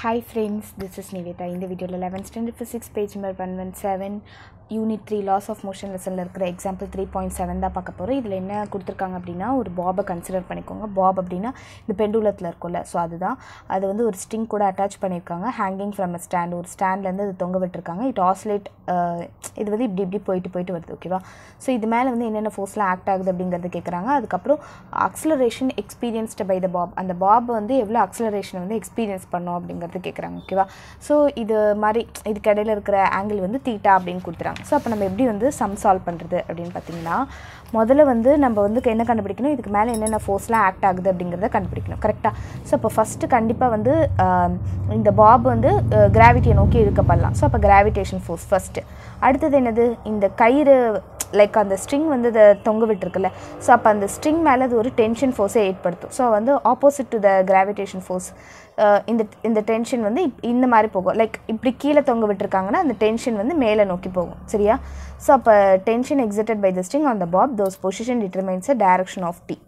hi friends this is Nivetha இந்த வீடியோவில் eleventh standard physics page number one one seven unit three laws of motion லெசனில் இருக்கிற example three point seven தான் பார்க்க போகிறோம் இதில் என்ன கொடுத்துருக்காங்க அப்படின்னா ஒரு பாபை கன்சிடர் பண்ணிக்கோங்க பாப் அப்படின்னா இந்த பெண்டுலத்தில் இருக்கும்ல ஸோ அதுதான் அது வந்து ஒரு ஸ்டிங் கூட அட்டாச் பண்ணியிருக்காங்க ஹேங்கிங் ஃப்ரம் அ ஸ்டாண்ட் ஒரு ஸ்டாண்ட்லேருந்து அது தொங்க விட்டுருக்காங்க இட் ஆஸ்லேட் இது வந்து இப்படி இப்படி போயிட்டு போயிட்டு வருது ஓகேவா ஸோ இது மேலே வந்து என்னென்ன ஃபோர்ஸ்லாம் ஆக்ட் ஆகுது அப்படிங்கிறது கேட்குறாங்க அதுக்கப்புறம் acceleration experienced by the bob அந்த பாப் வந்து எவ்வளோ அக்ஸலரேஷன் வந்து எக்ஸ்பீரியன்ஸ் பண்ணோம் அப்படிங்கிறது கேட்குறாங்க ஓகேவா ஸோ இது மாதிரி இதுக்கடையில் இருக்கிற ஆங்கிள் வந்து தீட்டா அப்படின்னு கொடுத்துறாங்க ஸோ அப்போ நம்ம எப்படி வந்து சம் சால்வ் பண்ணுறது அப்படின்னு பார்த்தீங்கன்னா முதல்ல வந்து நம்ம வந்து என்ன கண்டுபிடிக்கணும் இதுக்கு மேலே என்னென்ன ஃபோர்ஸ்லாம் ஆக்ட் ஆகுது அப்படிங்கிறத கண்டுபிடிக்கணும் கரெக்டாக ஸோ அப்போ ஃபஸ்ட்டு கண்டிப்பாக வந்து இந்த பாப் வந்து கிராவிட்டியை நோக்கி இழுக்கப்படலாம் ஸோ அப்போ கிராவிடேஷன் ஃபோர்ஸ் ஃபஸ்ட்டு அடுத்தது என்னது இந்த கயிறு லைக் அந்த ஸ்ட்ரிங் வந்து இதை தொங்க விட்டுருக்குல்ல ஸோ அப்போ அந்த ஸ்ட்ரிங் மேலே அது ஒரு டென்ஷன் ஃபோர்ஸை ஏற்படுத்தும் ஸோ வந்து opposite to the gravitation force இந்த இந்த டென்ஷன் வந்து இந்த மாதிரி போகும் லைக் இப்படி கீழே தொங்க விட்டுருக்காங்கன்னா அந்த டென்ஷன் வந்து மேலே நோக்கி போகும் சரியா ஸோ அப்போ tension exerted by the string on the bob those position determines a direction of T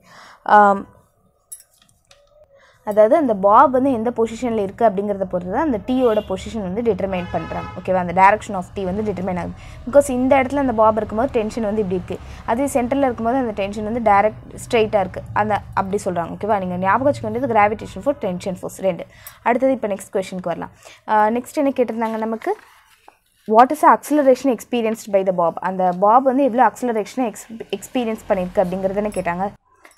அதாவது அந்த பாப் வந்து எந்த பொசிஷனில் இருக்குது அப்படிங்கிறத பொறுத்து தான் அந்த டீயோட பொசிஷன் வந்து டிட்டர்மைன் பண்ணுறாங்க ஓகேவா அந்த டேரக்ஷன் ஆஃப் டீ வந்து டிட்டர்மைன் ஆகுது பிகாஸ் இந்த இடத்துல அந்த பாப் இருக்கும்போது டென்ஷன் வந்து இப்படி இருக்குது அதே சென்டரில் இருக்கும்போது அந்த டென்ஷன் வந்து டேரக்ட் ஸ்ட்ரைட்டாக இருக்குது அந்த அப்படி சொல்கிறாங்க ஓகேவா நீங்கள் ஞாபகம் வச்சுக்க வேண்டியது கிராவிடேஷன் ஃபோர் டென்ஷன் ஃபோர்ஸ் ரெண்டு அடுத்தது இப்போ நெக்ஸ்ட் கொஷனுக்கு வரலாம் நெக்ஸ்ட் என்ன கேட்டிருந்தாங்க நமக்கு what is acceleration experienced by the bob அந்த பாப் வந்து எவ்வளோ அக்ஸலரேஷனை எக்ஸ் எக்ஸ்பீரியன்ஸ் பண்ணியிருக்கு அப்படிங்கிறதுன்னு கேட்டாங்க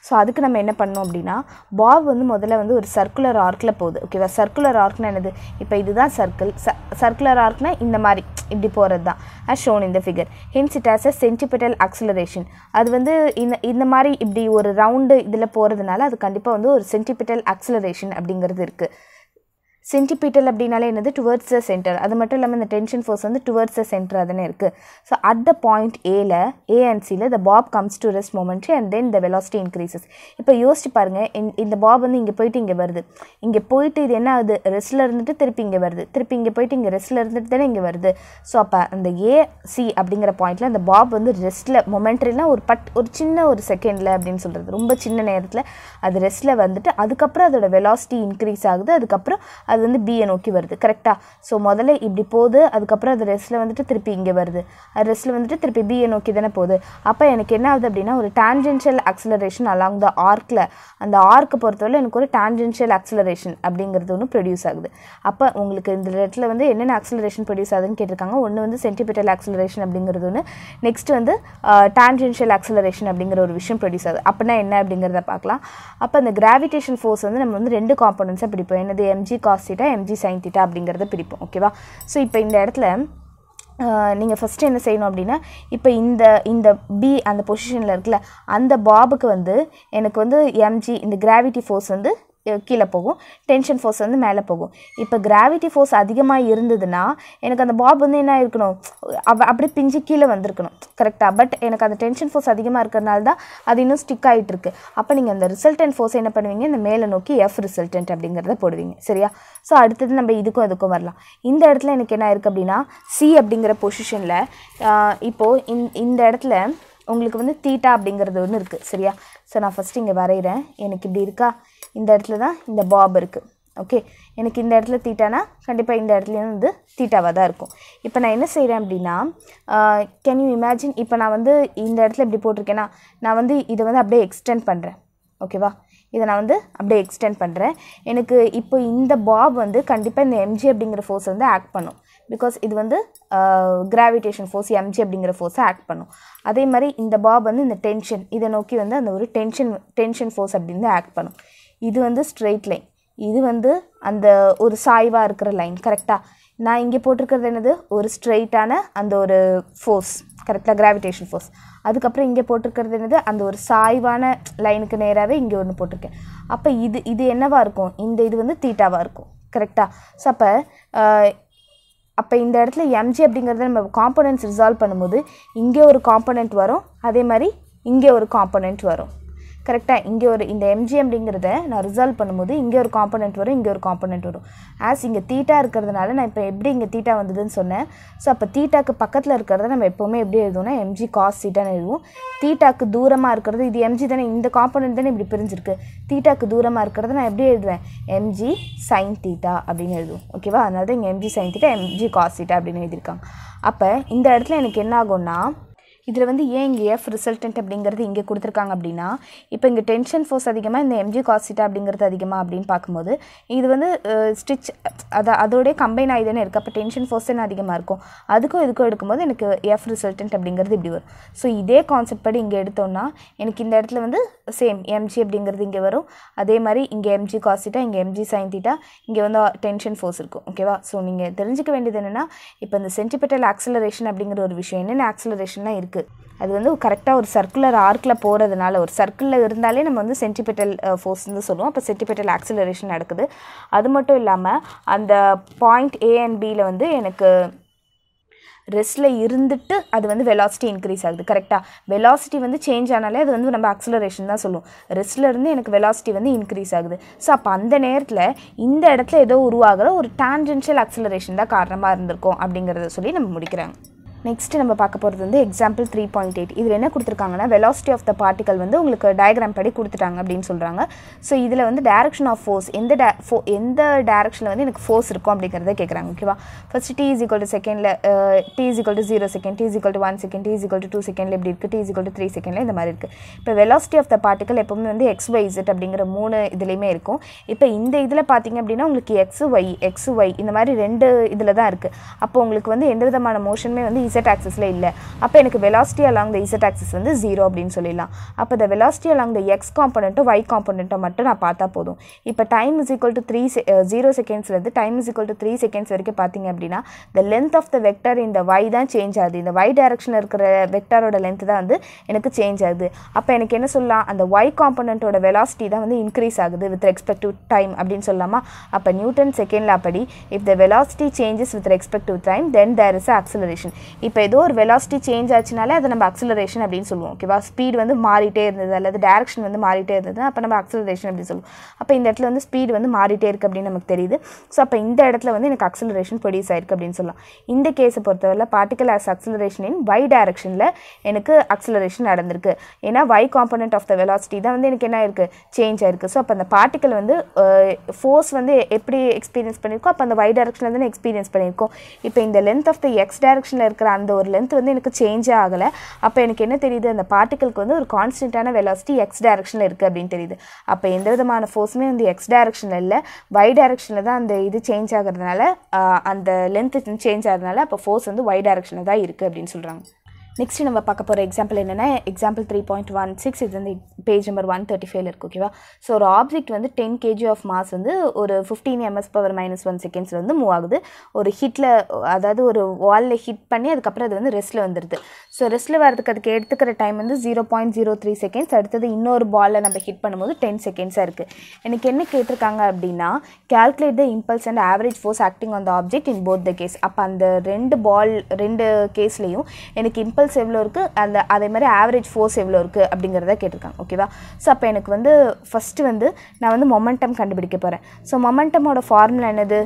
ஸோ அதுக்கு நம்ம என்ன பண்ணோம் அப்படின்னா பாப் வந்து முதல்ல வந்து ஒரு சர்க்குலர் ஆர்க்கில் போகுது ஓகேவா சர்க்குலர் ஆர்க்னா என்னது இப்போ இதுதான் சர்க்கிள் ச சர்க்குலர் ஆர்க்னா இந்த மாதிரி இப்படி போகிறது தான் ஆஸ் ஷோன் இந்த figure hence it has a centripetal acceleration அது வந்து இந்த இந்த மாதிரி இப்படி ஒரு ரவுண்டு இதில் போகிறதுனால அது கண்டிப்பாக வந்து ஒரு சென்டிபிட்டல் அக்சலரேஷன் அப்படிங்கிறது இருக்குது சென்டிபீட்டல் அப்படின்னாலே என்னது டுவர்ட்ஸ் த சென்டர் அது மட்டும் இல்லாமல் இந்த டென்ஷன் ஃபோர்ஸ் வந்து டுவர்ட்ஸ் த சென்டர் தானே இருக்குது ஸோ அட் த பாயிண்ட் ஏல ஏ அண்ட் சியில் the bob comes to rest momentarily and then the velocity increases இப்போ யோசிச்சு பாருங்கள் இந்த பாப் வந்து இங்கே போயிட்டு இங்கே வருது இங்கே போயிட்டு இது என்ன ஆகுது ரெஸ்ட்டில் இருந்துட்டு திருப்பி இங்கே வருது திருப்பி இங்கே போயிட்டு இங்கே ரெஸ்டில் இருந்துட்டு தானே இங்கே வருது ஸோ அப்போ அந்த ஏ சி அப்படிங்கிற பாயிண்டில் அந்த பாப் வந்து ரெஸ்ட்டில் மொமெண்ட்ரிலாம் ஒரு பட் ஒரு சின்ன ஒரு செகண்டில் அப்படின்னு சொல்கிறது ரொம்ப சின்ன நேரத்தில் அது ரெஸ்ட்டில் வந்துட்டு அதுக்கப்புறம் அதோட வெலாசிட்டி இன்க்ரீஸ் ஆகுது அதுக்கப்புறம் அது வந்து பியை நோக்கி வருது கரெக்டாக ஸோ முதல்ல இப்படி போகுது அதுக்கப்புறம் அது ரெஸ்ட்டில் வந்துட்டு திருப்பி இங்கே வருது அது ரெஸ்ட்டில் வந்துட்டு திருப்பி பியை நோக்கி தானே போகுது அப்போ எனக்கு என்ன ஆகுது அப்படின்னா ஒரு டான்ஜென்ஷியல் அக்சலரேஷன் அலாங் த ஆர்க்கில் அந்த ஆர்க்கு பொறுத்தவரை எனக்கு ஒரு டான்ஜென்ஷியல் அக்சலரேஷன் அப்படிங்கிறது ஒன்று ப்ரொடியூஸ் ஆகுது அப்போ உங்களுக்கு இந்த இடத்துல வந்து என்னென்ன அக்சலரேஷன் ப்ரொடியூஸ் ஆகுதுன்னு கேட்டிருக்காங்க ஒன்று வந்து சென்டிபிட்டல் அக்சலரேஷன் அப்படிங்கிறது ஒன்று நெக்ஸ்ட் வந்து டான்ஜென்ஷியல் அக்சலரேஷன் அப்படிங்கிற ஒரு விஷயம் ப்ரொடியூஸ் ஆகுது அப்படின்னா என்ன அப்படிங்கிறத பார்க்கலாம் அப்போ அந்த கிராவிடேஷன் ஃபோர்ஸ் வந்து நம்ம வந்து ரெண்டு காம்பனன்ஸாக பிடிப்போம் என்னது M G cos cos theta M G sine theta அப்படிங்கிறத பிடிப்போம் ஓகேவா ஸோ இப்போ இந்த இடத்துல நீங்கள் ஃபஸ்ட்டு என்ன செய்யணும் அப்படின்னா இப்போ இந்த இந்த பி அந்த பொசிஷனில் இருக்குல்ல அந்த பாபுக்கு வந்து எனக்கு வந்து எம்ஜி இந்த கிராவிட்டி ஃபோர்ஸ் வந்து கீழே போகும் டென்ஷன் ஃபோர்ஸ் வந்து மேலே போகும் இப்போ கிராவிட்டி ஃபோர்ஸ் அதிகமாக இருந்ததுன்னா எனக்கு அந்த பாப் வந்து என்ன இருக்கணும் அப்படியே பிஞ்சு கீழே வந்திருக்கணும் கரெக்டாக பட் எனக்கு அந்த டென்ஷன் ஃபோர்ஸ் அதிகமாக இருக்கிறனால தான் அது இன்னும் ஸ்டிக் ஆகிட்டு இருக்கு அப்போ நீங்கள் அந்த ரிசல்டன்ட் ஃபோர்ஸ் என்ன பண்ணுவீங்க இந்த மேலே நோக்கி எஃப் ரிசல்டன்ட் அப்படிங்கிறத போடுவீங்க சரியா ஸோ அடுத்தது நம்ம இதுக்கும் அதுக்கும் வரலாம் இந்த இடத்துல எனக்கு என்ன இருக்குது அப்படின்னா சி அப்படிங்கிற பொசிஷனில் இப்போது இந்த இடத்துல உங்களுக்கு வந்து தீட்டா அப்படிங்கிறது ஒன்று இருக்குது சரியா ஸோ நான் ஃபஸ்ட்டு இங்கே வரைகிறேன் எனக்கு இப்படி இருக்கா இந்த இடத்துல தான் இந்த பாப் இருக்குது ஓகே எனக்கு இந்த இடத்துல தீட்டானா கண்டிப்பாக இந்த இடத்துலையும் வந்து தீட்டாவாக தான் இருக்கும் இப்போ நான் என்ன செய்கிறேன் அப்படின்னா கேன் யூ இமேஜின் இப்போ நான் வந்து இந்த இடத்துல இப்படி போட்டிருக்கேன்னா நான் வந்து இதை வந்து அப்படியே எக்ஸ்டெண்ட் பண்ணுறேன் ஓகேவா இதை நான் வந்து அப்படியே எக்ஸ்டெண்ட் பண்ணுறேன் எனக்கு இப்போ இந்த பாப் வந்து கண்டிப்பாக இந்த எம்ஜி அப்படிங்கிற ஃபோர்ஸ் வந்து ஆக்ட் பண்ணும் பிகாஸ் இது வந்து கிராவிடேஷன் ஃபோர்ஸ் எம்ஜி அப்படிங்கிற ஃபோர்ஸை ஆக்ட் பண்ணும் அதே மாதிரி இந்த பாப் வந்து இந்த டென்ஷன் இதை நோக்கி வந்து அந்த ஒரு டென்ஷன் டென்ஷன் ஃபோர்ஸ் அப்படின்னு ஆக்ட் பண்ணும் இது வந்து ஸ்ட்ரெயிட் லைன் இது வந்து அந்த ஒரு சாய்வாக இருக்கிற லைன் கரெக்டாக நான் இங்கே போட்டிருக்கிறது என்னது ஒரு ஸ்ட்ரெயிட்டான அந்த ஒரு ஃபோர்ஸ் கரெக்டாக கிராவிடேஷன் ஃபோர்ஸ் அதுக்கப்புறம் இங்கே போட்டிருக்கிறது என்னது அந்த ஒரு சாய்வான லைனுக்கு நேராகவே இங்கே ஒன்று போட்டிருக்கேன் அப்போ இது இது என்னவாக இருக்கும் இந்த இது வந்து தீட்டாவாக இருக்கும் கரெக்டாக ஸோ அப்போ அப்போ இந்த இடத்துல எம்ஜி அப்படிங்கிறத நம்ம காம்போனன்ட்ஸ் ரிசால்வ் பண்ணும்போது இங்கே ஒரு காம்போனன்ட் வரும் அதே மாதிரி இங்கே ஒரு காம்போனன்ட் வரும் கரெக்டாக இங்கே ஒரு இந்த எம்ஜி அப்படிங்கிறத நான் ரிசால்வ் பண்ணும்போது இங்கே ஒரு காம்பனெண்ட் வரும் இங்கே ஒரு காம்பனெண்ட் வரும் ஆஸ் இங்கே தீட்டா இருக்கிறதுனால நான் இப்போ எப்படி இங்கே தீட்டா வந்ததுன்னு சொன்னேன் ஸோ அப்போ தீட்டாக்கு பக்கத்தில் இருக்கிறத நம்ம எப்போவுமே எப்படி எழுதுவோம்னா எம்ஜி காஸ் சீட்டான்னு எழுதுவோம் தீட்டாக்கு தூரமாக இருக்கிறது இது எம்ஜி தானே இந்த காம்பனெண்ட் தானே இப்படி பிரிஞ்சிருக்கு தீட்டாக்கு தூரமாக இருக்கிறத நான் எப்படி எழுதுவேன் எம்ஜி சைன் தீட்டா அப்படின்னு எழுதுவோம் ஓகேவா அதனால தான் இங்கே M G sine theta M G cos theta அப்படின்னு எழுதியிருக்காங்க அப்போ இந்த இடத்துல எனக்கு என்ன ஆகும்னா இதில் வந்து ஏன் இங்கே எஃப் ரிசல்டன்ட் அப்படிங்கிறது இங்கே கொடுத்துருக்காங்க அப்படின்னா இப்போ இங்கே டென்ஷன் ஃபோர்ஸ் அதிகமாக இந்த எம்ஜி காசிட்டா அப்படிங்கிறது அதிகமாக அப்படின்னு பார்க்கும்போது இது வந்து ஸ்டிச் அதை அதோடய கம்பைன் ஆகி தானே இருக்குது அப்போ டென்ஷன் ஃபோர்ஸ் தானே அதிகமாக இருக்கும் அதுக்கும் இதுக்கும் எடுக்கும்போது எனக்கு எஃப் ரிசல்டன்ட் அப்படிங்கிறது இப்படி வரும் ஸோ இதே கான்செப்ட் படி இங்கே எடுத்தோம்னா எனக்கு இந்த இடத்துல வந்து சேம் எம்ஜி அப்படிங்கிறது இங்கே வரும் அதே மாதிரி இங்கே எம்ஜி காசிட்டா இங்கே எம்ஜி சைன் இங்கே வந்து டென்ஷன் ஃபோர்ஸ் இருக்கும் ஓகேவா ஸோ நீங்கள் தெரிஞ்சுக்க வேண்டியது என்னென்னா இப்போ இந்த சென்டிபெட்டல் ஆக்சலரேஷன் அப்படிங்கிற ஒரு விஷயம் என்னென்ன ஆக்சலரேஷன்லாம் இருக்குது இருக்கு அது வந்து கரெக்டாக ஒரு சர்க்குலர் ஆர்க்கில் போகிறதுனால ஒரு சர்க்கிளில் இருந்தாலே நம்ம வந்து சென்டிபெட்டல் ஃபோர்ஸ்ன்னு சொல்லுவோம் அப்போ சென்டிபெட்டல் ஆக்சிலரேஷன் நடக்குது அது மட்டும் இல்லாமல் அந்த பாயிண்ட் ஏ அண்ட் பியில் வந்து எனக்கு ரெஸ்ட்டில் இருந்துட்டு அது வந்து வெலாசிட்டி இன்க்ரீஸ் ஆகுது கரெக்டாக வெலாசிட்டி வந்து சேஞ்ச் ஆனாலே அது வந்து நம்ம அக்ஸலரேஷன் தான் சொல்லுவோம் ரெஸ்ட்டில் இருந்து எனக்கு வெலாசிட்டி வந்து இன்க்ரீஸ் ஆகுது ஸோ அப்போ அந்த நேரத்தில் இந்த இடத்துல ஏதோ உருவாகிற ஒரு டான்ஜென்ஷியல் அக்ஸலரேஷன் தான் காரணமாக இருந்திருக்கும் அப்படிங்கிறத சொல்லி நம்ம முடிக்கிறாங்க நெக்ஸ்ட் நம்ம பார்க்க போகிறது வந்து எக்ஸாம்பிள் த்ரீ பாயிண்ட் எயிட் இதில் என்ன கொடுத்துருக்காங்கன்னா வெலாசிட்டி ஆஃப் த பார்ட்டிகல் வந்து உங்களுக்கு டயக்ராம் படி கொடுத்துட்டாங்க அப்படின்னு சொல்கிறாங்க ஸோ இதில் வந்து டேரக்ஷன் ஆஃப் ஃபோர்ஸ் எந்த டே ஃபோ எந்த டேரக்ஷனில் வந்து எனக்கு ஃபோர்ஸ் இருக்கும் அப்படிங்கிறத கேட்குறாங்க ஓகேவா ஃபர்ஸ்ட் டி இஸ் டு செகண்டில் T is to zero second T is to one second T is to two செகண்டில் எப்படி இருக்குது டி இஸ் டு த்ரீ செகண்டில் இந்த மாதிரி இருக்குது இப்போ வெலாசிட்டி ஆஃப் த பார்ட்டிகல் எப்போவுமே வந்து எக்ஸ் ஒய் அப்படிங்கிற மூணு இதுலேயுமே இருக்கும் இப்போ இந்த இதில் பார்த்தீங்க அப்படின்னா உங்களுக்கு எக்ஸ் ஒய் எக்ஸ் ஒய் இந்த மாதிரி ரெண்டு இதில் தான் இருக்குது அப்போ உங்களுக்கு வந்து எந்த விதமான மோஷனுமே வந்து இசட் ஆக்சஸில் இல்லை அப்போ எனக்கு velocity along the Z axis வந்து ஜீரோ அப்படின்னு சொல்லிடலாம் அப்போ the velocity along the X காம்பனெண்ட்டோ ஒய் காம்பனெண்ட்டோ மட்டும் நான் பார்த்தா போதும் இப்போ time is equal to three zero செகண்ட்ஸ்லேருந்து time is equal to three seconds வரைக்கும் பார்த்தீங்க அப்படின்னா the length of the vector இந்த ஒய் தான் சேஞ்ச் ஆகுது இந்த ஒய் டைரக்ஷனில் இருக்கிற வெக்டரோட லென்த் தான் வந்து எனக்கு சேஞ்ச் ஆகுது அப்போ எனக்கு என்ன சொல்லலாம் அந்த ஒய் காம்பனண்ட்டோட வெலாசிட்டி தான் வந்து இன்க்ரீஸ் ஆகுது வித் ரெஸ்பெக்ட் டு டைம் அப்படின்னு சொல்லலாமா அப்போ நியூட்டன் செகண்டில் அப்படி if the velocity changes with respect time then there is acceleration இப்போ ஏதோ ஒரு வெலாசிட்டி சேஞ்ச் ஆச்சுனாலே அதை நம்ம அக்சலரேஷன் அப்படின்னு சொல்லுவோம் ஓகேவா ஸ்பீடு வந்து மாறிட்டே இருந்தது அல்லது டேரக்ஷன் வந்து மாறிட்டே இருந்தது அப்போ நம்ம அக்சலரேஷன் அப்படின்னு சொல்லுவோம் அப்போ இந்த இடத்துல வந்து ஸ்பீடு வந்து மாறிட்டே இருக்குது அப்படின்னு நமக்கு தெரியுது ஸோ அப்போ இந்த இடத்துல வந்து எனக்கு அக்சலரேஷன் ப்ரொடியூஸ் ஆயிருக்கு அப்படின்னு சொல்லலாம் இந்த கேஸை பொறுத்தவரை பார்ட்டிகல் ஆஸ் இன் வை டேரக்ஷனில் எனக்கு அக்சலரேஷன் நடந்திருக்கு ஏன்னா Y component of the velocity தான் வந்து எனக்கு என்ன ஆயிருக்கு சேஞ்ச் ஆயிருக்கு ஸோ அப்போ அந்த பார்ட்டிக்கல் வந்து ஃபோர்ஸ் வந்து எப்படி எக்ஸ்பீரியன்ஸ் பண்ணியிருக்கோ அப்போ அந்த வை டேரக்ஷனில் வந்து எக்ஸ்பீரியன்ஸ் பண்ணியிருக்கோம் இப்போ இந்த லென்த் ஆஃப் த எக்ஸ் டேரக்ஷனில் இருக்கிற அந்த ஒரு லென்த் வந்து எனக்கு சேஞ்சே ஆகலை அப்போ எனக்கு என்ன தெரியுது அந்த பார்ட்டிகளுக்கு வந்து ஒரு கான்ஸ்டன்ட்டான வெலாசிட்டி எக்ஸ் டேரக்ஷனில் இருக்குது அப்படின்னு தெரியுது அப்போ எந்த விதமான ஃபோர்ஸுமே வந்து எக்ஸ் டேரக்ஷனில் இல்லை ஒய் டேரக்ஷனில் தான் அந்த இது சேஞ்ச் ஆகிறதுனால அந்த லென்த்து சேஞ்ச் ஆகிறதுனால அப்போ ஃபோர்ஸ் வந்து ஒய் டேரக்ஷனில் தான் இருக்குது அப்படின்னு சொல்கிறாங்க நெக்ஸ்ட்டு நம்ம பார்க்க போகிற எக்ஸாம்பிள் என்னென்னா example three point one six இது வந்து page number one thirty five இருக்குது ஓகேவா ஸோ ஒரு ஆப்ஜெக்ட் வந்து டென் கேஜி ஆஃப் மாஸ் வந்து ஒரு fifteen M S power minus one செகண்ட்ஸில் வந்து மூவ் ஆகுது ஒரு ஹிட்டில் அதாவது ஒரு வாலில் ஹிட் பண்ணி அதுக்கப்புறம் அது வந்து ரெஸ்ட்டில் வந்துடுது ஸோ ரெஸ்ட்டில் வரதுக்கு அதுக்கு எடுத்துக்கிற டைம் வந்து zero point zero three seconds அடுத்தது இன்னொரு பாலில் நம்ம ஹிட் பண்ணும்போது டென் செகண்ட்ஸாக இருக்குது எனக்கு என்ன கேட்டிருக்காங்க அப்படின்னா calculate the impulse and average force acting on the object in both the case அப்போ அந்த ரெண்டு பால் ரெண்டு கேஸ்லேயும் எனக்கு இம்பல்ஸ் இம்பல்ஸ் எவ்வளோ இருக்குது அந்த அதே மாதிரி ஆவரேஜ் ஃபோர்ஸ் எவ்வளோ இருக்குது அப்படிங்கிறத கேட்டிருக்காங்க ஓகேவா ஸோ அப்போ எனக்கு வந்து ஃபஸ்ட்டு வந்து நான் வந்து மொமெண்டம் கண்டுபிடிக்க போகிறேன் ஸோ மொமெண்டமோட ஃபார்முலா என்னது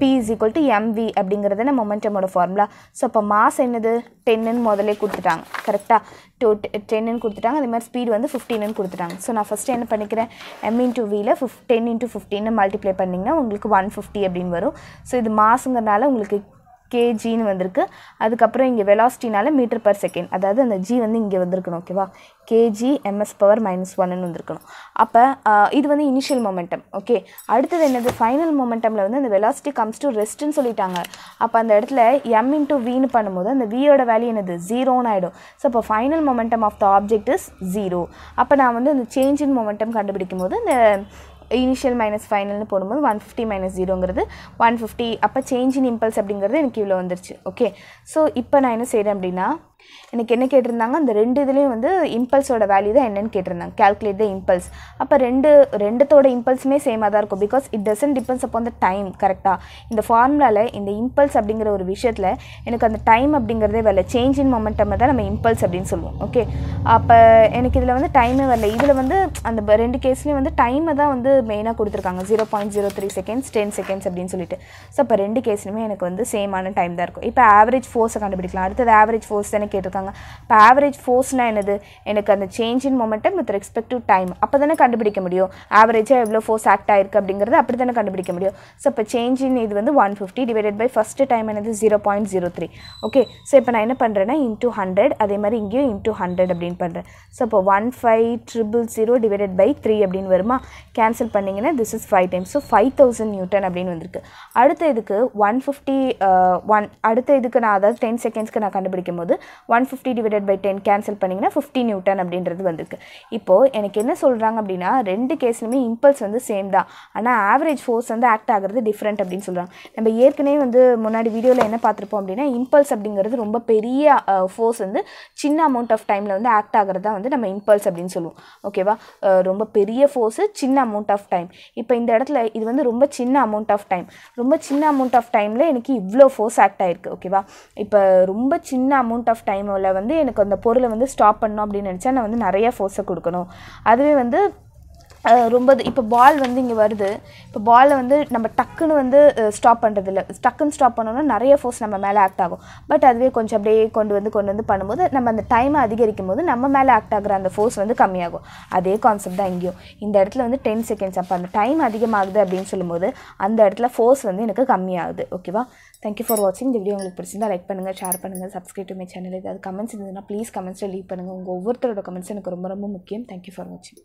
P is equal to M V அப்படிங்கிறது நான் மொமெண்டமோட ஃபார்முலா ஸோ அப்போ மாஸ் என்னது டென்னுன்னு முதலே கொடுத்துட்டாங்க கரெக்டாக டூ டென்னுன்னு கொடுத்துட்டாங்க அதே மாதிரி ஸ்பீடு வந்து ஃபிஃப்டீன்னு கொடுத்துட்டாங்க ஸோ நான் ஃபஸ்ட்டு என்ன பண்ணிக்கிறேன் எம் இன்டூ வியில் ஃபிஃப் டென் இன்ட்டு ஃபிஃப்டின்னு மல்டிப்ளை பண்ணிங்கன்னா உங்களுக்கு ஒன் ஃபிஃப்டி அப்படின்னு வரும் ஸோ இது மாஸுங்கிறனால உங்களுக்கு கேஜின்னு வந்திருக்கு அதுக்கப்புறம் இங்கே வெலாசிட்டினால மீட்டர் பர் செகண்ட் அதாவது அந்த ஜி வந்து இங்கே வந்திருக்கணும் ஓகேவா கேஜி எம்எஸ் பவர் மைனஸ் ஒன்னு வந்திருக்கணும் அப்போ இது வந்து இனிஷியல் மொமெண்டம் ஓகே அடுத்தது என்னது ஃபைனல் மொமெண்டமில் வந்து அந்த வெலாசிட்டி கம்ஸ் டு ரெஸ்ட்டுன்னு சொல்லிட்டாங்க அப்போ அந்த இடத்துல எம் இன்ட்டு வின்னு பண்ணும்போது அந்த வியோட வேல்யூ என்னது ஜீரோன்னு ஆகிடும் ஸோ அப்போ final momentum of the object is zero அப்போ நான் வந்து அந்த சேஞ்ச் இன் மொமெண்டம் கண்டுபிடிக்கும் போது இந்த இனிஷியல் மைனஸ் ஃபைனல்னு போடும்போது ஒன் ஃபிஃப்டி மைனஸ் ஜீரோங்கிறது ஒன் ஃபிஃப்டி அப்போ சேஞ்ச் இன் இம்பல்ஸ் அப்படிங்கிறது எனக்கு இவ்வளோ வந்துருச்சு ஓகே ஸோ இப்போ நான் என்ன செய்கிறேன் அப்படின்னா எனக்கு என்ன கேட்டிருந்தாங்க அந்த ரெண்டு இதுலேயும் வந்து இம்பல்ஸோட வேல்யூ தான் என்னென்னு கேட்டிருந்தாங்க கேல்குலேட் த இம்பல்ஸ் அப்போ ரெண்டு ரெண்டுத்தோட இம்பல்ஸுமே சேமாக தான் இருக்கும் because it doesn't depends upon the time கரெக்டாக இந்த ஃபார்முலாவில் இந்த இம்பல்ஸ் அப்படிங்கிற ஒரு விஷயத்தில் எனக்கு அந்த டைம் அப்படிங்கிறதே வரல சேஞ்ச் இன் மொமெண்டம் தான் நம்ம இம்பல்ஸ் அப்படின்னு சொல்லுவோம் ஓகே அப்போ எனக்கு இதில் வந்து டைமே வரல இதில் வந்து அந்த ரெண்டு கேஸ்லேயும் வந்து டைமை தான் வந்து மெயினாக கொடுத்துருக்காங்க zero point zero three seconds ten seconds அப்படின்னு சொல்லிட்டு ஸோ அப்போ ரெண்டு கேஸ்லையுமே எனக்கு வந்து சேமான டைம் தான் இருக்கும் இப்போ ஆவரேஜ் ஃபோர்ஸை கண்டுபிடிக்கலாம் அடுத்தது ஆவரேஜ் ஃபோர்ஸ் எனக்கு கேட்டிருக்காங்க இப்போ ஆவரேஜ் ஃபோர்ஸ்னால் என்னது எனக்கு அந்த change in momentum with respective time அப்போ தானே கண்டுபிடிக்க முடியும் ஆவரேஜாக எவ்வளோ ஃபோர்ஸ் ஆக்ட் ஆயிருக்கு அப்படிங்கிறது அப்படி தானே கண்டுபிடிக்க முடியும் ஸோ இப்போ சேஞ்ச் இன் இது வந்து one fifty divided by first time என்னது zero point zero three okay so இப்போ நான் என்ன பண்ணுறேன்னா இன்டூ ஹண்ட்ரட் அதே மாதிரி இங்கேயும் இன்டூ ஹண்ட்ரட் அப்படின்னு பண்ணுறேன் ஸோ இப்போ one five triple zero divided by three அப்படின்னு வருமா கேன்சல் பண்ணிங்கன்னா this is five times so five thousand newton அப்படின்னு வந்திருக்கு அடுத்த இதுக்கு ஒன் ஃபிஃப்டி ஒன் அடுத்த இதுக்கு நான் அதாவது டென் செகண்ட்ஸ்க்கு நான் கண்டுபிடிக்கும் போது one fifty divided by ten cancel பண்ணிங்கன்னா ஃபிஃப்டி நியூட்டன் அப்படின்றது வந்திருக்கு இப்போது எனக்கு என்ன சொல்கிறாங்க அப்படின்னா ரெண்டு கேஸ்லையுமே இம்பல்ஸ் வந்து சேம் தான் ஆனால் ஆவரேஜ் ஃபோர்ஸ் வந்து ஆக்ட் ஆகிறது டிஃப்ரெண்ட் அப்படின்னு சொல்கிறாங்க நம்ம ஏற்கனவே வந்து முன்னாடி வீடியோவில் என்ன பார்த்துருப்போம் அப்படின்னா இம்பல்ஸ் அப்படிங்கிறது ரொம்ப பெரிய ஃபோர்ஸ் வந்து சின்ன அமௌண்ட் ஆஃப் டைமில் வந்து ஆக்ட் ஆகிறது தான் வந்து நம்ம இம்பல்ஸ் அப்படின்னு சொல்லுவோம் ஓகேவா ரொம்ப பெரிய ஃபோர்ஸு சின்ன அமௌண்ட் ஆஃப் டைம் இப்போ இந்த இடத்துல இது வந்து ரொம்ப சின்ன அமௌண்ட் ஆஃப் டைம் ரொம்ப சின்ன அமௌண்ட் ஆஃப் டைமில் எனக்கு இவ்வளோ ஃபோர்ஸ் ஆக்ட் ஆகிருக்கு ஓகேவா இப்போ ரொம்ப சின்ன அமௌண்ட் ஆஃப் டைமில் வந்து எனக்கு அந்த பொருளை வந்து ஸ்டாப் பண்ணோம் அப்படின்னு நினச்சா நான் வந்து நிறையா ஃபோர்ஸை கொடுக்கணும் அதுவே வந்து ரொம்ப இப்போ பால் வந்து இங்கே வருது இப்போ பாலை வந்து நம்ம டக்குன்னு வந்து ஸ்டாப் பண்ணுறதில்ல டக்குன்னு ஸ்டாப் பண்ணோம்னா நிறைய ஃபோர்ஸ் நம்ம மேலே ஆக்ட் ஆகும் பட் அதுவே கொஞ்சம் அப்படியே கொண்டு வந்து கொண்டு வந்து பண்ணும்போது நம்ம அந்த டைமை அதிகரிக்கும் போது நம்ம மேலே ஆக்ட் ஆகிற அந்த ஃபோர்ஸ் வந்து கம்மியாகும் அதே கான்செப்ட் தான் இங்கேயும் இந்த இடத்துல வந்து டென் செகண்ட்ஸ் அப்போ அந்த டைம் அதிகமாகுது அப்படின்னு சொல்லும்போது அந்த இடத்துல ஃபோர்ஸ் வந்து எனக்கு கம்மியாகுது ஓகேவா தேங்க்யூ ஃபார் வாட்சிங் இந்த வீடியோ உங்களுக்கு பிடிச்சிருந்தா லைக் பண்ணுங்கள் ஷேர் பண்ணுங்கள் சப்ஸ்கிரைப் டு மை சேனல் ஏதாவது கமெண்ட்ஸ் இருந்ததுன்னா ப்ளீஸ் கமெண்ட்ஸில் லீவ் பண்ணுங்கள் உங்கள் ஒவ்வொருத்தரோட கமெண்ட்ஸ் எனக்கு ரொம்ப ரொம்ப முக்கியம் தேங்க்யூ ஃபார் வாட்சிங்